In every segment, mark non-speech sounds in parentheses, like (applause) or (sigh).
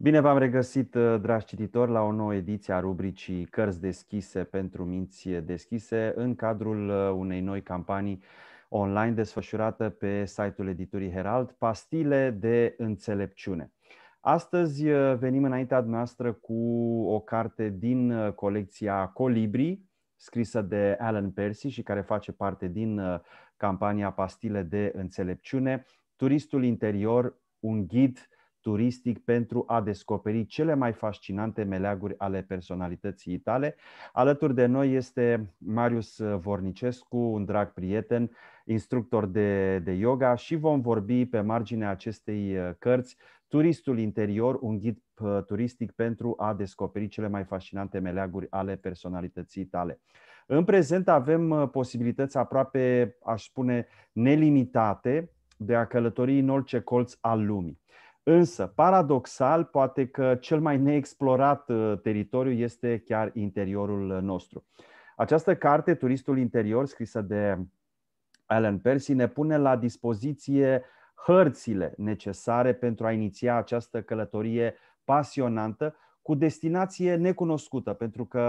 Bine v-am regăsit, uh, dragi cititori, la o nouă ediție a rubricii Cărți deschise pentru minți deschise în cadrul uh, unei noi campanii online desfășurată pe site-ul editurii Herald, Pastile de înțelepciune. Astăzi uh, venim înaintea noastră cu o carte din colecția Colibri, scrisă de Alan Percy și care face parte din campania Pastile de înțelepciune, Turistul interior, un ghid turistic pentru a descoperi cele mai fascinante meleaguri ale personalității tale. Alături de noi este Marius Vornicescu, un drag prieten, instructor de, de yoga și vom vorbi pe marginea acestei uh, cărți Turistul interior, un ghid uh, turistic pentru a descoperi cele mai fascinante meleaguri ale personalității tale. În prezent avem uh, posibilități aproape, aș spune, nelimitate de a călători în orice colț al lumii. Însă, paradoxal, poate că cel mai neexplorat uh, teritoriu este chiar interiorul uh, nostru. Această carte, Turistul Interior, scrisă de Alan Percy, ne pune la dispoziție hărțile necesare pentru a iniția această călătorie pasionantă cu destinație necunoscută, pentru că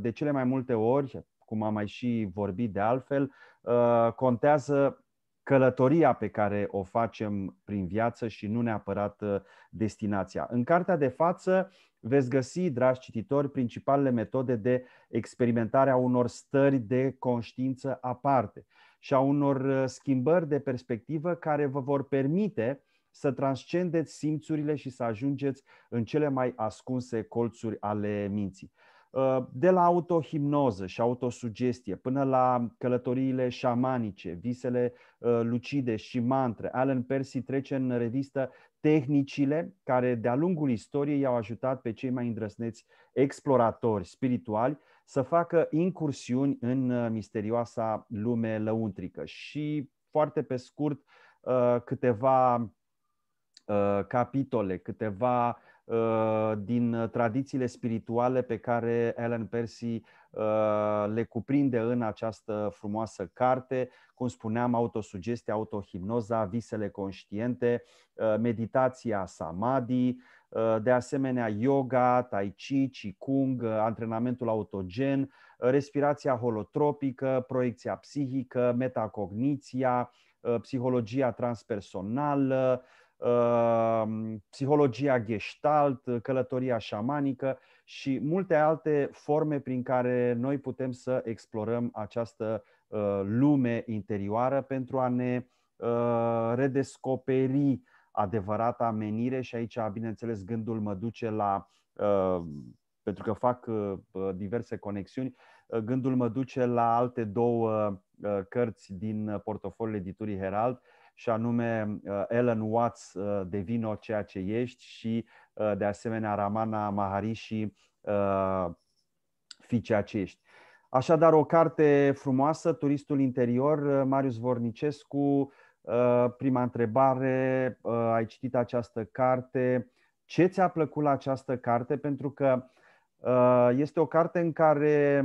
de cele mai multe ori, cum am mai și vorbit de altfel, uh, contează călătoria pe care o facem prin viață și nu neapărat uh, destinația. În cartea de față veți găsi, dragi cititori, principalele metode de experimentare a unor stări de conștiință aparte și a unor uh, schimbări de perspectivă care vă vor permite să transcendeți simțurile și să ajungeți în cele mai ascunse colțuri ale minții. Ă, de la autohimnoză și autosugestie până la călătoriile șamanice, visele ă, lucide și mantre. Alan Percy trece în revistă tehnicile care de-a lungul istoriei i-au ajutat pe cei mai îndrăsneți exploratori spirituali să facă incursiuni în ă, misterioasa lume lăuntrică. Și foarte pe scurt câteva capitole, câteva Uh, din uh, tradițiile spirituale pe care Ellen Percy uh, le cuprinde în această frumoasă carte, cum spuneam, autosugestia, autohimnoza, visele conștiente, meditația samadhi, de asemenea yoga, tai chi, qigong, antrenamentul autogen, respirația holotropică, proiecția psihică, metacogniția, psihologia transpersonală, Ehm, psihologia gestalt, călătoria șamanică și multe alte forme prin care noi putem să explorăm această eh, lume interioară pentru a ne eh, redescoperi adevărata menire și aici, bineînțeles, gândul mă duce la, eh, pentru că fac diverse conexiuni, gândul mă duce la alte două cărți din portofoliul editurii Herald, și anume Ellen uh, Watts, uh, devină ceea ce ești și uh, de asemenea Ramana Maharishi, fi ceea ce ești. Așadar, o carte frumoasă, Turistul interior, Marius Vornicescu. Prima întrebare, ai citit această carte, ce ți-a plăcut la această carte? Pentru că este o carte în care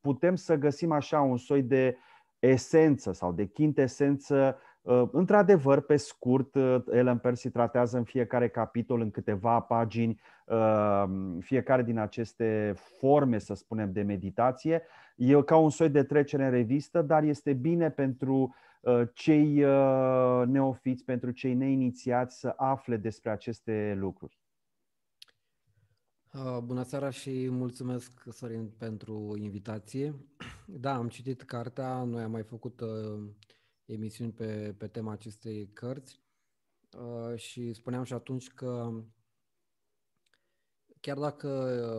putem să găsim așa un soi de esență sau de chintesență Uh, într-adevăr, pe scurt, uh, Ellen Percy tratează în fiecare capitol, în câteva pagini, uh, fiecare din aceste forme, să spunem, de meditație. E ca un soi de trecere în revistă, dar este bine pentru cei neofiți, pentru cei neinițiați să afle despre aceste lucruri. Bună seara și mulțumesc, Sorin, pentru invitație. (clears throat) Da, am citit cartea, noi am mai făcut emisiuni pe, pe tema acestei cărți uh, și spuneam și atunci că chiar dacă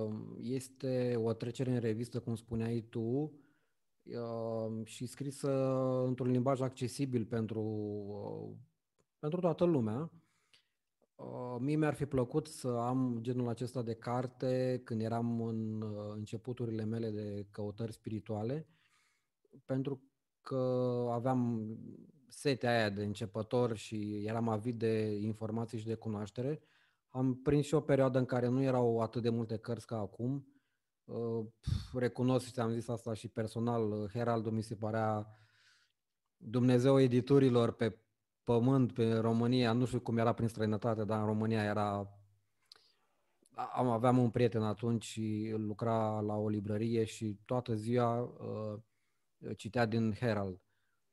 uh, este o trecere în revistă, cum spuneai tu, uh, și scrisă într-un limbaj accesibil pentru, uh, pentru toată lumea, uh, Mie mi-ar fi plăcut să am genul acesta de carte când eram în uh, începuturile mele de căutări spirituale, pentru că aveam setea aia de începător și eram avid de informații și de cunoaștere. Am prins și o perioadă în care nu erau atât de multe cărți ca acum. Uh, recunosc și am zis asta și personal, uh, Heraldul mi se părea Dumnezeu editurilor pe pământ, pe România, nu știu cum era prin străinătate, dar în România era am, aveam un prieten atunci și lucra la o librărie și toată ziua uh, Uh, citea din Herald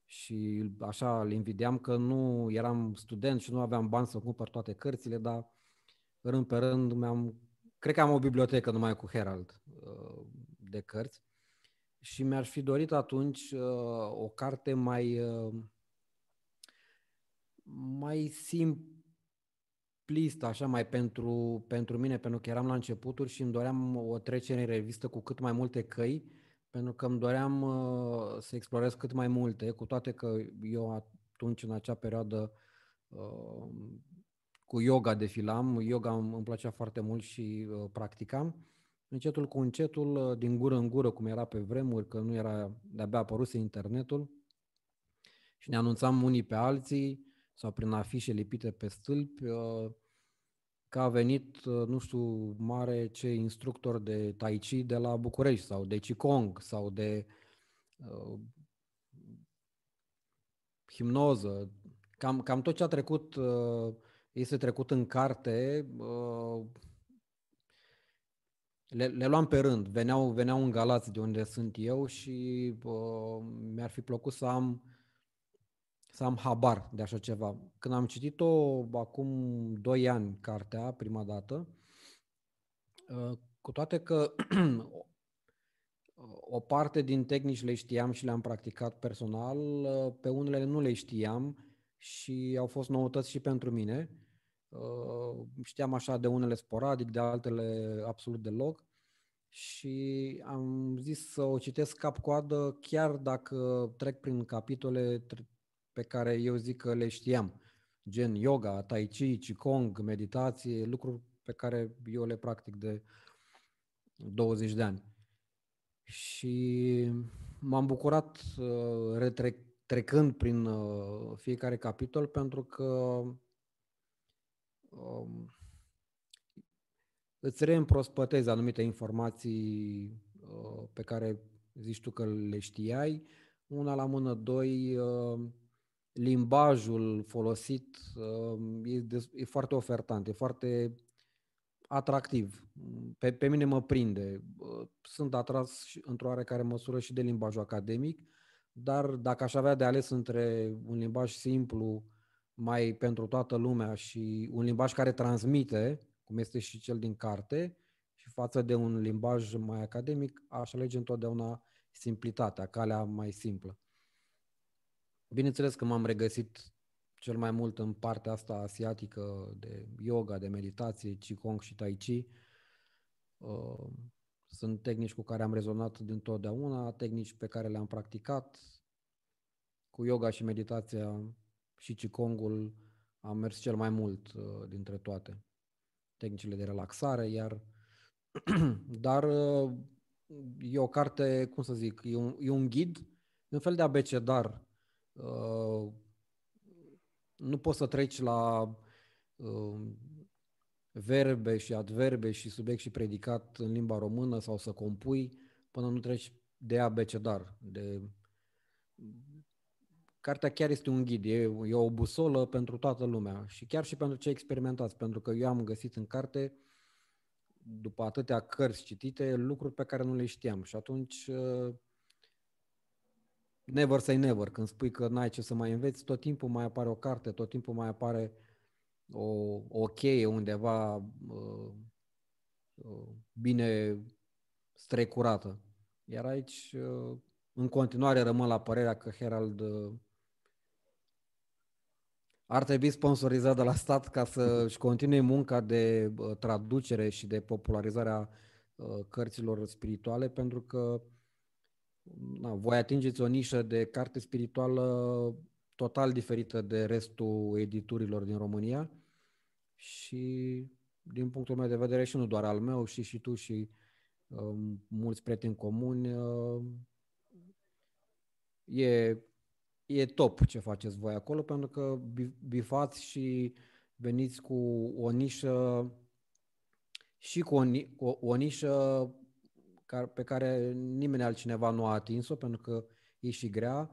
și așa îl invidiam că nu eram student și nu aveam bani să cumpăr toate cărțile, dar rând pe rând mi-am... Cred că am o bibliotecă numai cu Herald uh, de cărți și mi-ar fi dorit atunci uh, o carte mai mai simplistă, așa, mai pentru, pentru mine, pentru că eram la începuturi și îmi doream o trecere în revistă cu cât mai multe căi pentru că îmi doream uh, să explorez cât mai multe, cu toate că eu atunci, în acea perioadă, uh, cu yoga defilam. Yoga îmi plăcea foarte mult și uh, practicam. Încetul cu încetul, uh, din gură în gură, cum era pe vremuri, că nu era, de-abia apăruse internetul, și ne anunțam unii pe alții sau prin afișe lipite pe stâlpi, uh, că a venit, uh, nu știu, mare ce instructor de Tai Chi de la București sau de Qigong sau de uh, himnoză. Cam, cam tot ce a trecut, uh, este trecut în carte, uh, le, le luam pe rând. Veneau, veneau în Galați de unde sunt eu și uh, mi-ar fi plăcut să am să am habar de așa ceva. Când am citit-o acum 2 ani, cartea, prima dată, uh, cu toate că (clears throat) o parte din tehnici le știam și le-am practicat personal, uh, pe unele nu le știam și au fost noutăți și pentru mine. Uh, știam așa de unele sporadic, de altele absolut deloc și am zis să o citesc cap-coadă chiar dacă trec prin capitole pe care eu zic că le știam, gen yoga, tai chi, qigong, meditație, lucruri pe care eu le practic de 20 de ani. Și m-am bucurat uh, retrec, trecând prin uh, fiecare capitol pentru că um, îți reîmprospătezi anumite informații uh, pe care zici tu că le știai, una la mână, doi, uh, limbajul folosit um, e, de, e foarte ofertant, e foarte atractiv. Pe, pe mine mă prinde. Uh, sunt atras într-o oarecare măsură și de limbajul academic, dar dacă aș avea de ales între un limbaj simplu, mai pentru toată lumea și un limbaj care transmite, cum este și cel din carte, și față de un limbaj mai academic, aș alege întotdeauna simplitatea, calea mai simplă. Bineînțeles că m-am regăsit cel mai mult în partea asta asiatică de yoga, de meditație, Qigong și Tai Chi. Uh, sunt tehnici cu care am rezonat din totdeauna, tehnici pe care le-am practicat. Cu yoga și meditația și Qigong-ul am mers cel mai mult uh, dintre toate tehnicile de relaxare, iar (clears throat) dar uh, e o carte, cum să zic, e un, e un ghid, un fel de abecedar Uh, nu poți să treci la uh, verbe și adverbe și subiect și predicat în limba română sau să compui până nu treci de abecedar. De... Cartea chiar este un ghid, e, e o busolă pentru toată lumea și chiar și pentru cei experimentați, pentru că eu am găsit în carte, după atâtea cărți citite, lucruri pe care nu le știam și atunci uh, never say never. Când spui că n-ai ce să mai înveți, tot timpul mai apare o carte, tot timpul mai apare o, o cheie undeva uh, uh, bine strecurată. Iar aici, uh, în continuare, rămân la părerea că Herald uh, ar trebui sponsorizat de la stat ca să-și continue munca de uh, traducere și de popularizarea uh, cărților spirituale, pentru că na, voi atingeți o nișă de carte spirituală total diferită de restul editurilor din România și din punctul meu de vedere și nu doar al meu și și tu și uh, mulți prieteni comuni uh, e, e top ce faceți voi acolo pentru că bifați și veniți cu o nișă și cu o, o, o nișă pe care nimeni altcineva nu a atins-o, pentru că e și grea.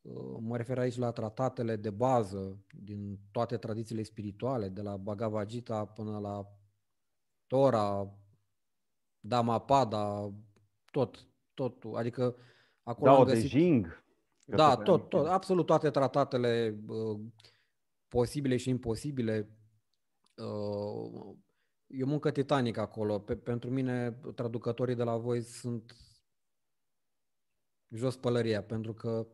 Uh, mă refer aici la tratatele de bază din toate tradițiile spirituale, de la Bhagavad Gita până la Tora, Dhammapada, tot, tot. Adică acolo Dao am găsit... de Jing. Da, tot, tot, absolut toate tratatele uh, posibile și imposibile uh, E o muncă titanică acolo. Pe, pentru mine, traducătorii de la voi sunt jos pălăria, pentru că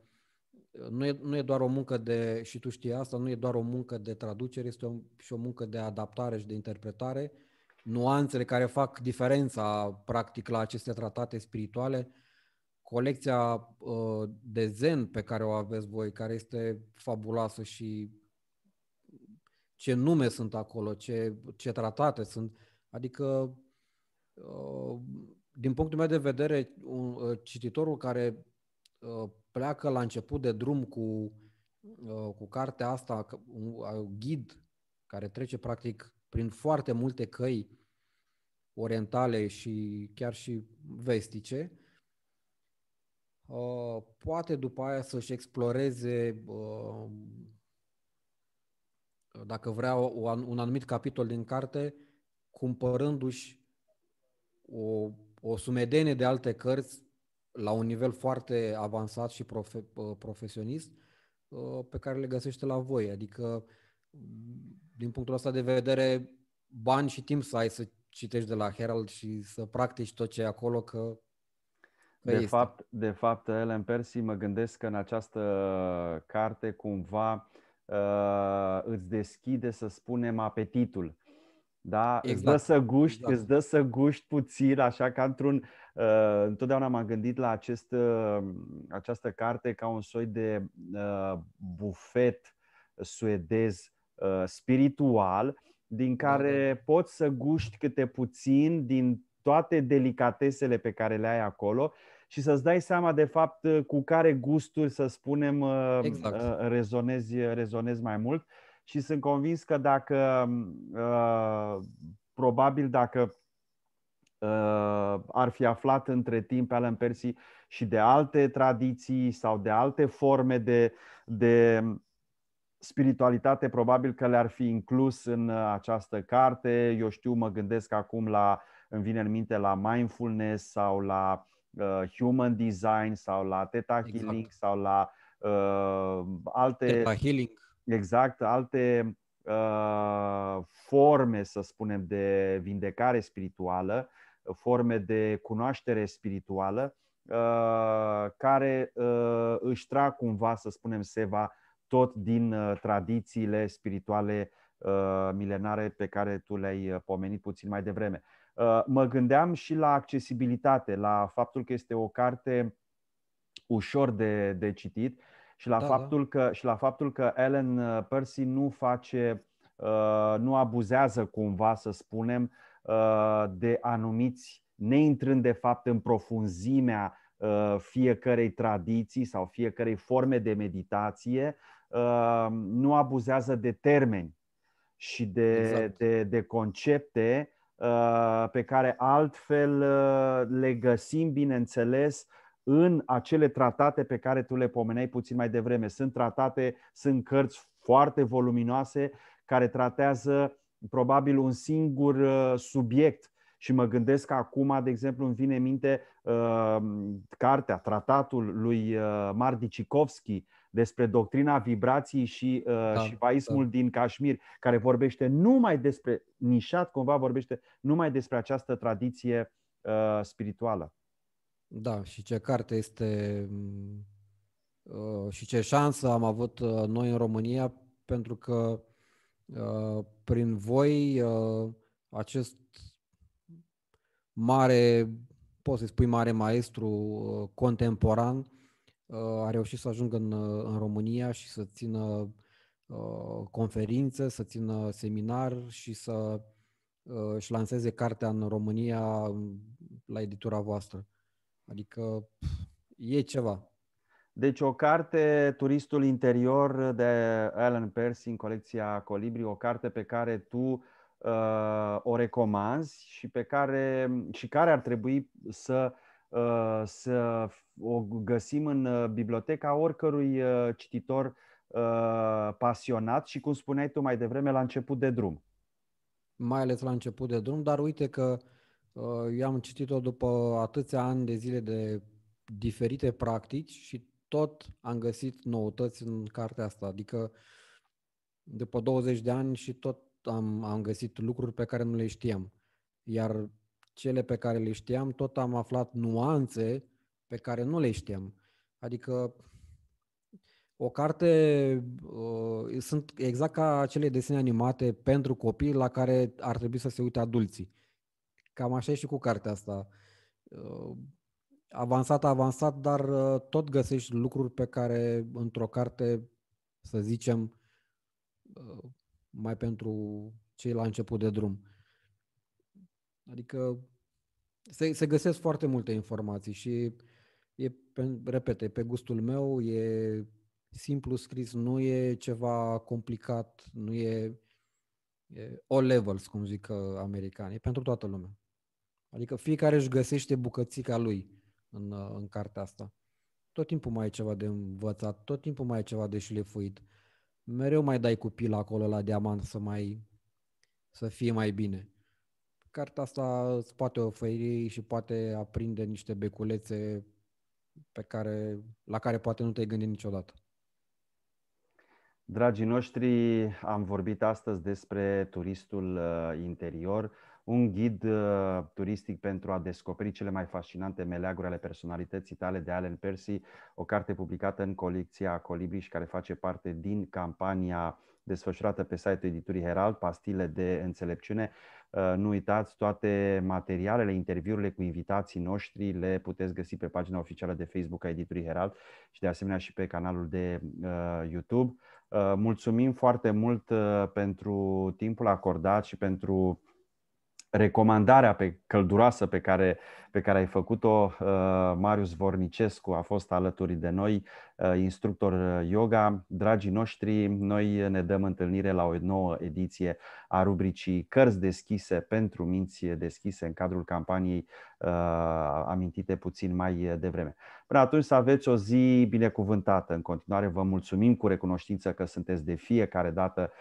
uh, nu e, nu e doar o muncă de, și tu știi asta, nu e doar o muncă de traducere, este o, și o muncă de adaptare și de interpretare. Nuanțele care fac diferența, practic, la aceste tratate spirituale, colecția uh, de zen pe care o aveți voi, care este fabuloasă și ce nume sunt acolo, ce, ce tratate sunt. Adică, uh, din punctul meu de vedere, un, uh, cititorul care uh, pleacă la început de drum cu, cu cartea asta, un ghid care trece practic prin foarte multe căi orientale și chiar și vestice, poate după aia să-și exploreze dacă vrea, o, un anumit capitol din carte, cumpărându-și o, o sumedenie de alte cărți la un nivel foarte avansat și profe, profesionist ă, pe care le găsește la voi. Adică, din punctul ăsta de vedere, bani și timp să ai să citești de la Herald și să practici tot ce e acolo, că, că de, este. fapt, de fapt, Ellen Percy, mă gândesc că în această carte cumva uh, uh, îți deschide, să spunem, apetitul. Da? Exact. Îți dă exact. să guști, exact. îți dă să guști puțin, așa ca într-un... Uh, întotdeauna m-am gândit la acest, uh, această carte ca un soi de uh, bufet suedez uh, spiritual, din care okay. poți să guști câte puțin din toate delicatesele pe care le ai acolo și să-ți dai seama de fapt uh, cu care gusturi, să spunem, uh, exact. Uh, rezonezi, rezonezi mai mult și sunt convins că dacă, probabil dacă ar fi aflat între timp Alan Percy și de alte tradiții sau de alte forme de, de spiritualitate, probabil că le-ar fi inclus în această carte. Eu știu, mă gândesc acum la, îmi vine în minte, la mindfulness sau la uh, human design sau la theta exact. healing sau la uh, alte theta healing. Exact, alte uh, forme, să spunem, de vindecare spirituală, forme de cunoaștere spirituală uh, care uh, își trag cumva, să spunem, seva tot din uh, tradițiile spirituale uh, milenare pe care tu le-ai pomenit puțin mai devreme. Uh, mă gândeam și la accesibilitate, la faptul că este o carte ușor de, de citit și la, da, da. faptul da. Că, și la faptul că Ellen uh, Percy nu face, uh, nu abuzează cumva, să spunem, de anumiți, neintrând de fapt în profunzimea fiecarei tradiții sau fiecarei forme de meditație, nu abuzează de termeni și de, exact. de, de concepte Uh, pe care altfel uh, le găsim, bineînțeles, în acele tratate pe care tu le pomeneai puțin mai devreme. Sunt tratate, sunt cărți foarte voluminoase care tratează probabil un singur uh, subiect și mă gândesc acum, de exemplu, îmi vine în minte uh, cartea, tratatul lui uh, Mardi despre doctrina vibrației și uh, da, da. vaismul da. din Kashmir, care vorbește numai despre, nișat cumva vorbește numai despre această tradiție uh, spirituală. Da, și ce carte este uh, și ce șansă am avut uh, noi în România, pentru că uh, prin voi uh, acest mare, poți să-i spui mare maestru uh, contemporan, uh, a reușit să ajungă în, uh, în România și să țină conferințe, să țină seminar și să își lanseze cartea în România um, la editura voastră. Adică e ceva. Deci o carte, Turistul interior de Alan Percy în colecția Colibri, o carte pe care tu Uh, o recomanzi și pe care și care ar trebui să uh, să o găsim în uh, biblioteca oricărui cititor pasionat și cum spuneai tu mai devreme la început de drum. Mai ales la început de drum, dar uite că eu am citit-o după atâția ani de zile de diferite practici și tot am găsit noutăți în cartea asta. Adică după 20 de ani și tot am, am găsit lucruri pe care nu le știam. Iar cele pe care le știam, tot am aflat nuanțe pe care nu le știam. Adică o carte uh, sunt exact ca acele desene animate pentru copii la care ar trebui să se uite adulții. Cam așa e și cu cartea asta. Uh, avansat, avansat, dar uh, tot găsești lucruri pe care într-o carte, să zicem, uh, mai pentru cei la început de drum. Adică se, se găsesc foarte multe informații și e, pe, repete, pe gustul meu, e simplu scris, nu e ceva complicat, nu e, e all levels, cum zic uh, americanii, e pentru toată lumea. Adică fiecare își găsește bucățica lui în, uh, în cartea asta. Tot timpul mai e ceva de învățat, tot timpul mai e ceva de șlefuit. Uh, mereu mai dai cu pila acolo la diamant să mai să fie mai bine. Cartea asta îți poate oferi și poate aprinde niște beculețe pe care, la care poate nu te-ai gândit niciodată. Dragii noștri, am vorbit astăzi despre turistul uh, interior un ghid uh, turistic pentru a descoperi cele mai fascinante meleaguri ale personalității tale de Allen Percy, o carte publicată în colecția Colibriș, care face parte din campania desfășurată pe site-ul editurii Herald, Pastile de Înțelepciune. Uh, nu uitați, toate materialele, interviurile cu invitații noștri le puteți găsi pe pagina oficială de Facebook a editurii Herald și de asemenea și pe canalul de uh, YouTube. Uh, mulțumim foarte mult uh, pentru timpul acordat și pentru recomandarea pe călduroasă pe care, pe care ai făcut-o, uh, Marius Vornicescu a fost alături de noi Uh, instructor uh, yoga. Dragii noștri, noi ne dăm întâlnire la o nouă ediție a rubricii Cărți deschise pentru minți deschise în cadrul campaniei uh, amintite puțin mai devreme. Până atunci să aveți o zi binecuvântată. În continuare vă mulțumim cu recunoștință că sunteți de fiecare dată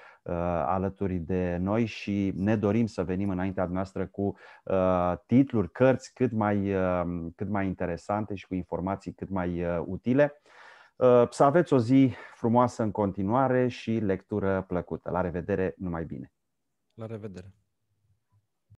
alături de noi și ne dorim să venim înaintea noastră cu titluri, cărți cât mai, cât mai interesante și cu informații cât mai utile. Uh, să aveți o zi frumoasă în continuare și lectură plăcută. La revedere, numai bine! La revedere!